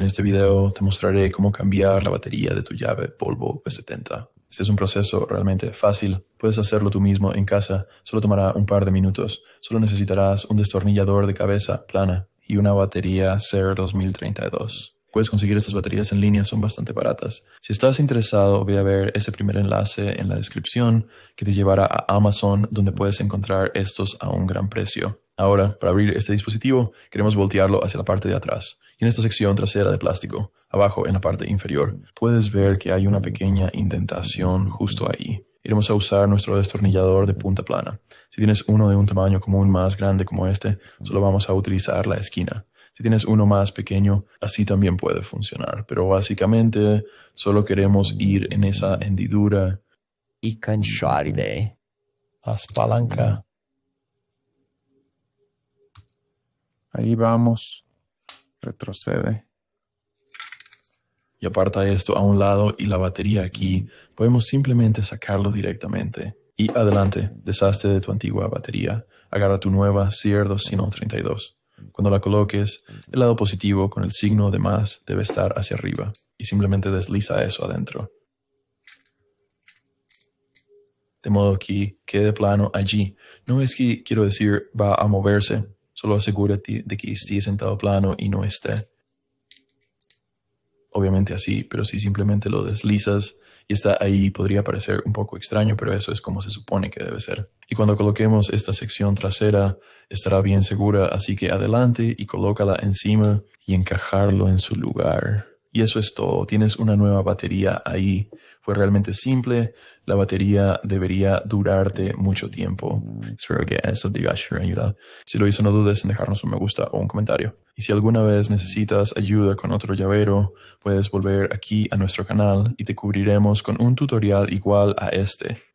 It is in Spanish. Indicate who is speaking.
Speaker 1: En este video te mostraré cómo cambiar la batería de tu llave polvo P70. Este es un proceso realmente fácil, puedes hacerlo tú mismo en casa, solo tomará un par de minutos, solo necesitarás un destornillador de cabeza plana y una batería CER 2032. Puedes conseguir estas baterías en línea, son bastante baratas. Si estás interesado, voy a ver ese primer enlace en la descripción que te llevará a Amazon, donde puedes encontrar estos a un gran precio. Ahora, para abrir este dispositivo, queremos voltearlo hacia la parte de atrás, y en esta sección trasera de plástico, abajo en la parte inferior, puedes ver que hay una pequeña indentación justo ahí. Iremos a usar nuestro destornillador de punta plana. Si tienes uno de un tamaño común más grande como este, solo vamos a utilizar la esquina. Si tienes uno más pequeño, así también puede funcionar, pero básicamente solo queremos ir en esa hendidura. Y cancharle. Las palanca. Ahí vamos. Retrocede. Y aparta esto a un lado y la batería aquí. Podemos simplemente sacarlo directamente. Y adelante, deshazte de tu antigua batería. Agarra tu nueva cr y Cuando la coloques, el lado positivo con el signo de más debe estar hacia arriba. Y simplemente desliza eso adentro. De modo que quede plano allí. No es que quiero decir va a moverse, Solo asegúrate de que esté sentado plano y no esté. Obviamente así, pero si simplemente lo deslizas y está ahí podría parecer un poco extraño, pero eso es como se supone que debe ser. Y cuando coloquemos esta sección trasera estará bien segura, así que adelante y colócala encima y encajarlo en su lugar. Y eso es todo. Tienes una nueva batería ahí. Fue realmente simple. La batería debería durarte mucho tiempo. Espero que eso te haya ayudado. Si lo hizo, no dudes en dejarnos un me gusta o un comentario. Y si alguna vez necesitas ayuda con otro llavero, puedes volver aquí a nuestro canal y te cubriremos con un tutorial igual a este.